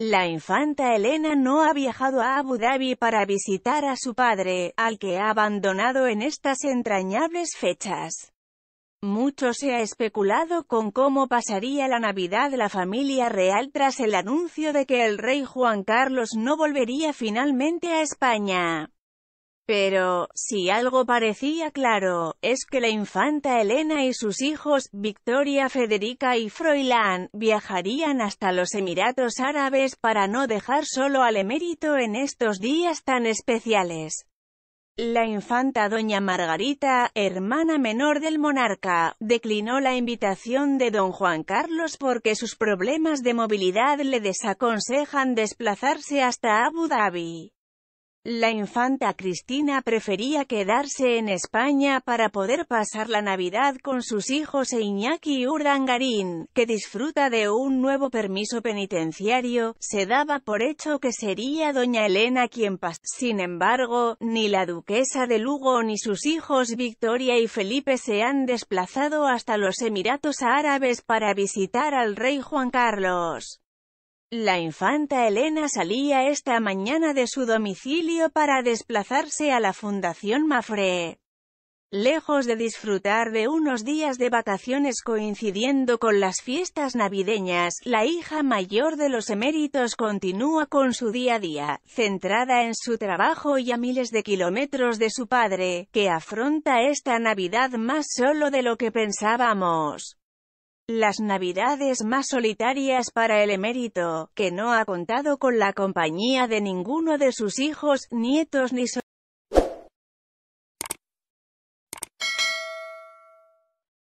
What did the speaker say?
La infanta Elena no ha viajado a Abu Dhabi para visitar a su padre, al que ha abandonado en estas entrañables fechas. Mucho se ha especulado con cómo pasaría la Navidad la familia real tras el anuncio de que el rey Juan Carlos no volvería finalmente a España. Pero, si algo parecía claro, es que la infanta Elena y sus hijos, Victoria Federica y Froilán, viajarían hasta los Emiratos Árabes para no dejar solo al emérito en estos días tan especiales. La infanta doña Margarita, hermana menor del monarca, declinó la invitación de don Juan Carlos porque sus problemas de movilidad le desaconsejan desplazarse hasta Abu Dhabi. La infanta Cristina prefería quedarse en España para poder pasar la Navidad con sus hijos e Iñaki Urdangarín, que disfruta de un nuevo permiso penitenciario, se daba por hecho que sería doña Elena quien pasó. Sin embargo, ni la duquesa de Lugo ni sus hijos Victoria y Felipe se han desplazado hasta los Emiratos Árabes para visitar al rey Juan Carlos. La infanta Elena salía esta mañana de su domicilio para desplazarse a la Fundación Mafre. Lejos de disfrutar de unos días de vacaciones coincidiendo con las fiestas navideñas, la hija mayor de los eméritos continúa con su día a día, centrada en su trabajo y a miles de kilómetros de su padre, que afronta esta Navidad más solo de lo que pensábamos las navidades más solitarias para el emérito, que no ha contado con la compañía de ninguno de sus hijos, nietos ni sobrinos.